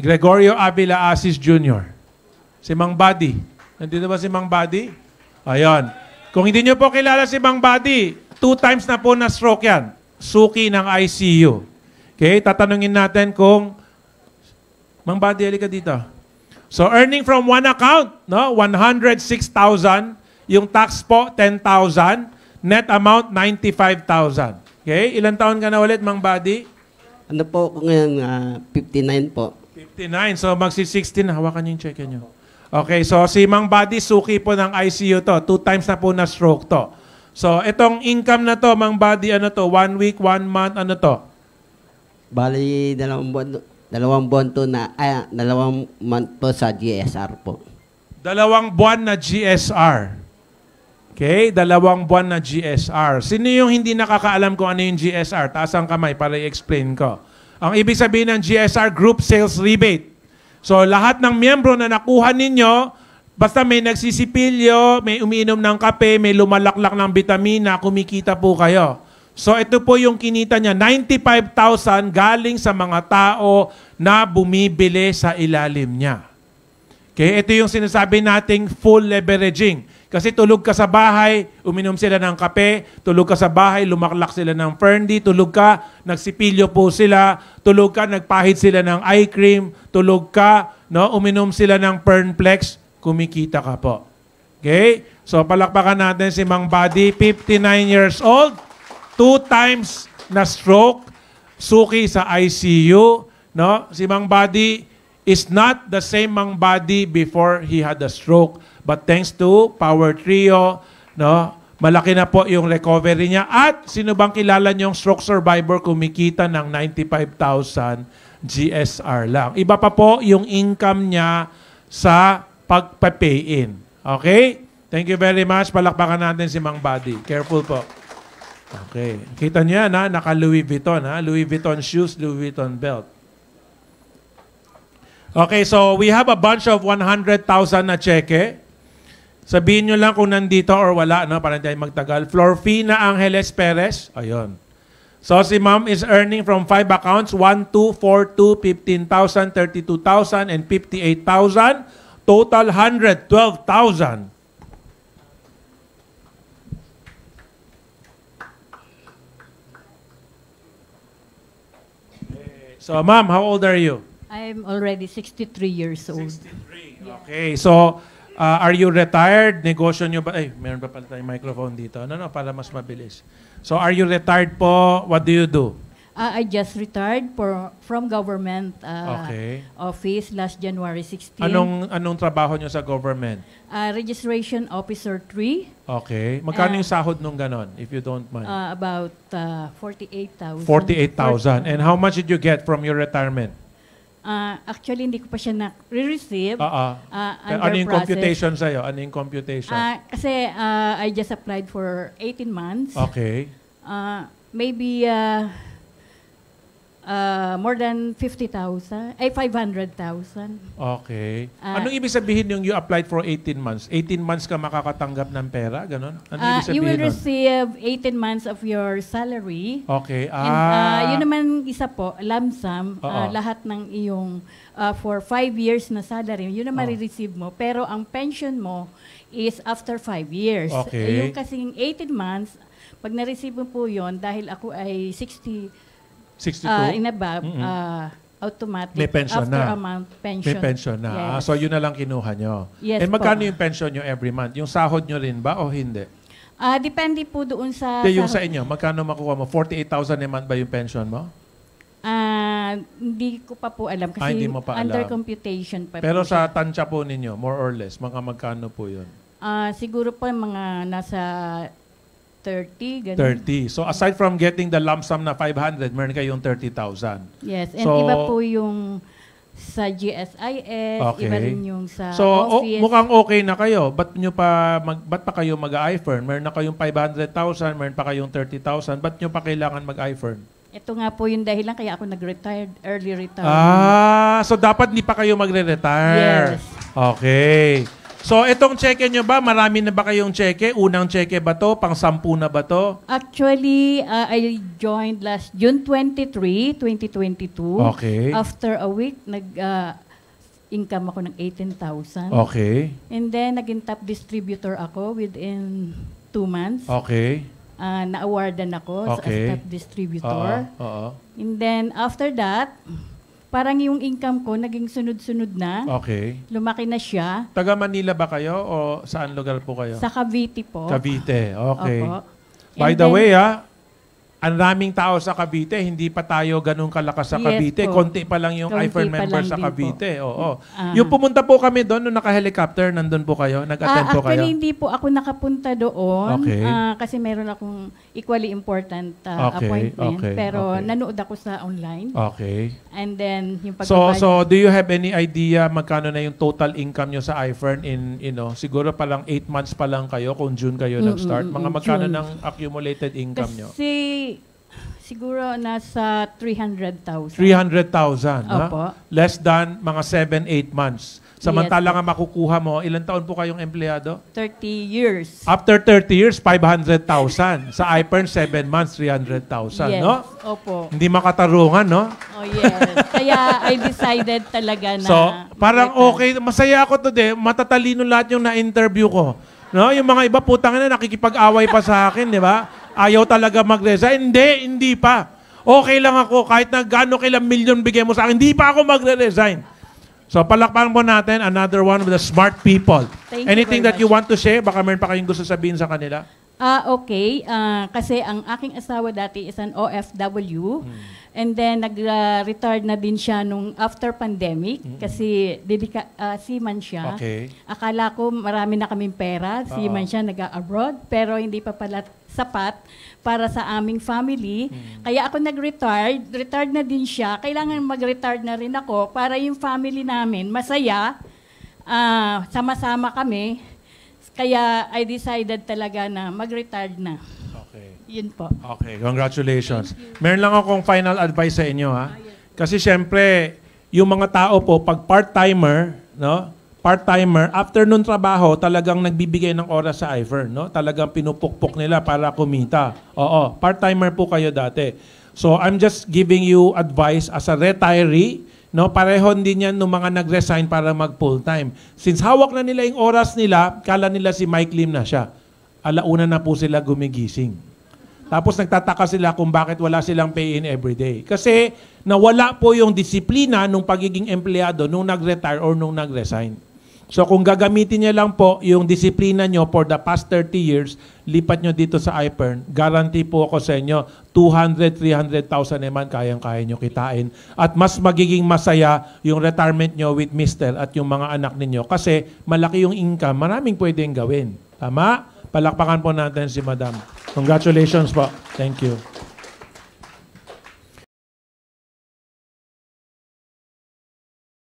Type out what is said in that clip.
Gregorio Avila Asis Jr. Si Mang Buddy. Nandito ba si Mang Buddy? Ayan. Kung hindi nyo po kilala si Mang Buddy, two times na po na-stroke yan. Suki ng ICU. Okay, tatanungin natin kung Mang Buddy, halika dito. So earning from one account, no? 106,000. Yung tax po, 10,000. Net amount, 95,000. Okay, ilan taon ka na ulit, Mang Buddy? Ano po ako ngayon? Uh, ah, 59 po. 59. So magsi-16 na. Hawakan niyo yung check niyo. Okay, so si Mang Buddy, suki po ng ICU to. Two times na po na stroke to. So itong income na to, Mang Buddy, ano to? One week, one month, ano to? Bali, dalawang buwan, dalawang buwan to na, ay, ah, dalawang month po sa GSR po. Dalawang buwan na GSR. Okay, dalawang buwan na GSR. Sino yung hindi nakakaalam kung ano yung GSR? Taas ang kamay para i-explain ko. Ang ibig sabihin ng GSR Group Sales Rebate. So lahat ng miyembro na nakuha ninyo, basta may nagsisipilyo, may umiinom ng kape, may lumalaklak ng bitamina, kumikita po kayo. So ito po yung kinita niya, 95,000 galing sa mga tao na bumibili sa ilalim niya. Okay, ito yung sinasabi nating full leveraging. Kasi tulog ka sa bahay, uminom sila ng kape, tulog ka sa bahay, lumaklak sila ng Ferndi, tulog ka, nagsipilyo po sila, tulog ka, nagpahid sila ng eye cream, tulog ka, no, uminom sila ng Fernplex, kumikita ka po. Okay? So palakpakan natin si Mang Buddy, 59 years old, two times na stroke, suki sa ICU, no? Si Mang Buddy, is not the same ang body before he had a stroke. But thanks to Power Trio, no, malaki na po yung recovery niya. At sino bang kilala niyong stroke survivor kumikita ng 95,000 GSR lang. Iba pa po yung income niya sa pagpa-pay in. Okay? Thank you very much. Palakpakan natin si Mang Buddy. Careful po. Okay. Kita niyo na ha, naka Louis Vuitton ha. Louis Vuitton shoes, Louis Vuitton belt. Okay, so we have a bunch of 100,000 na cheque. Sabihin nyo lang kung nandito or wala, no? Para hindi magtagal. Florfina Angeles Perez. Ayun. So si ma'am is earning from five accounts, 1, 2, 4, 2, 15,000, 32,000, and 58,000. Total 112,000. So ma'am, how old are you? I'm already 63 years old. 63. Okay. So, uh, are you retired? Negosyo nyo ba? Eh, meron pa pala tayong microphone dito. No, no, para mas mabilis. So, are you retired po? What do you do? Uh, I just retired for, from government uh, okay. office last January 16. Anong anong trabaho nyo sa government? Uh, registration Officer 3. Okay. Magkano uh, yung sahod nung ganon, if you don't mind? Uh, about uh, 48,000. 48,000. And how much did you get from your retirement? Uh, actually, hindi ko pa siya na-receive. Uh ah, ah. -uh. uh, ano yung process. computation sa'yo? Ano yung computation? Uh, kasi uh, I just applied for 18 months. Okay. Uh, maybe uh, uh, more than 50,000, ay 500,000. Okay. Uh, Anong ibig sabihin yung you applied for 18 months? 18 months ka makakatanggap ng pera, ganun? Ano uh, ibig sabihin? You will nun? receive 18 months of your salary. Okay. Ah. And uh, yun naman isa po, lump sum, uh, lahat ng iyong uh, for 5 years na salary, yun ang oh. receive mo. Pero ang pension mo is after 5 years. Okay. Eh, yung kasing 18 months, pag na-receive mo po yun, dahil ako ay 60 62? Uh, ah, in above, mm-hmm. uh, ah, automatic. May pension after na. a month, pension. May pension na. Yes. Ah, so yun na lang kinuha nyo. Yes And magkano po. yung pension nyo every month? Yung sahod nyo rin ba o hindi? Uh, depende po doon sa... Hindi, yung sa inyo. Magkano makuha mo? 48,000 a month ba yung pension mo? Uh, hindi ko pa po alam kasi ah, hindi mo pa alam. under computation pa Pero po sa tansya po ninyo, more or less, mga magkano po yun? Uh, siguro po mga nasa 30, ganun. 30. So aside from getting the lump sum na 500, meron kayong 30,000. Yes, and so, iba po yung sa GSIS, okay. iba rin yung sa so, office. So mukhang okay na kayo. Ba't, nyo pa, mag, ba't pa kayo mag-iFern? Meron na kayong 500,000, meron pa kayong 30,000. Ba't nyo pa kailangan mag-iFern? Ito nga po yung dahilan kaya ako nag-retired, early retirement. Ah, so dapat hindi pa kayo magre-retire. Yes. Okay. So, itong cheque nyo ba, marami na ba kayong cheque? Unang cheque ba to? Pang sampu na ba to? Actually, uh, I joined last June 23, 2022. Okay. After a week, nag... Uh, income ako ng 18,000. Okay. And then, naging top distributor ako within two months. Okay. Uh, na-awardan ako okay. as top distributor. Uh-oh. Uh-oh. And then, after that, parang yung income ko naging sunod-sunod na. Okay. Lumaki na siya. Taga Manila ba kayo o saan lugar po kayo? Sa Cavite po. Cavite, okay. Opo. And By the then, way, ha, ah, ang daming tao sa Cavite, hindi pa tayo ganun kalakas sa Cavite. Po. Konti pa lang yung Konti IFER member sa Cavite. Po. Oo. Ah. Yung pumunta po kami doon, nung naka-helicopter, nandun po kayo? Nag-attend ah, po kayo? Actually, hindi po ako nakapunta doon okay. uh, kasi meron akong equally important uh, okay. appointment. Okay. Pero okay. nanood ako sa online. Okay. And then, yung pag So, so do you have any idea magkano na yung total income nyo sa IFER in, you know, siguro palang 8 months pa lang kayo kung June kayo mm-hmm. nag-start? Mm, Mga mm, magkano June. ng accumulated income kasi, nyo? Kasi Siguro nasa 300,000. 300,000, Opo. ha? Less than mga 7-8 months. Samantala nga makukuha mo, ilan taon po kayong empleyado? 30 years. After 30 years, 500,000. Sa IPERN, 7 months, 300,000, yes, no? Opo. Hindi makatarungan, no? Oh, yes. Kaya I decided talaga na... So, parang okay. Masaya ako today. Matatalino lahat yung na-interview ko. No? Yung mga iba, putang na, nakikipag-away pa sa akin, di ba? Ayaw talaga mag-resign? Hindi, hindi pa. Okay lang ako kahit na gano'n kailang milyon bigay mo sa akin, hindi pa ako magre-resign. So palakpakan mo natin another one of the smart people. Thank Anything you that much. you want to share, baka meron pa kayong gusto sabihin sa kanila? Ah, okay. Ah, kasi ang aking asawa dati is an OFW. Mm. And then, nag-retired na din siya nung after pandemic mm. kasi dedika, ah, seaman siya. Okay. Akala ko marami na kaming pera. Seaman siya, nag-abroad. Pero hindi pa pala sapat para sa aming family. Mm. Kaya ako nag-retired. Retired na din siya. Kailangan mag-retired na rin ako para yung family namin masaya. Ah, sama-sama kami kaya I decided talaga na mag-retired na. Okay. Yun po. Okay, congratulations. Meron lang akong final advice sa inyo ha. Ah, Kasi syempre, yung mga tao po, pag part-timer, no? part-timer, after nun trabaho, talagang nagbibigay ng oras sa Iver, no? Talagang pinupukpok nila para kumita. Oo, part-timer po kayo dati. So I'm just giving you advice as a retiree No, pareho hindi niyan ng mga nag-resign para mag full-time. Since hawak na nila yung oras nila, kala nila si Mike Lim na siya. Alauna na po sila gumigising. Tapos nagtataka sila kung bakit wala silang pay in every day. Kasi nawala po yung disiplina nung pagiging empleyado nung nag-retire or nung nag-resign. So kung gagamitin niya lang po yung disiplina niyo for the past 30 years, lipat niyo dito sa iPern, guarantee po ako sa inyo, 200, 300,000 naman kayang-kaya niyo kitain. At mas magiging masaya yung retirement niyo with Mister at yung mga anak ninyo kasi malaki yung income, maraming pwedeng gawin. Tama? Palakpakan po natin si Madam. Congratulations po. Thank you.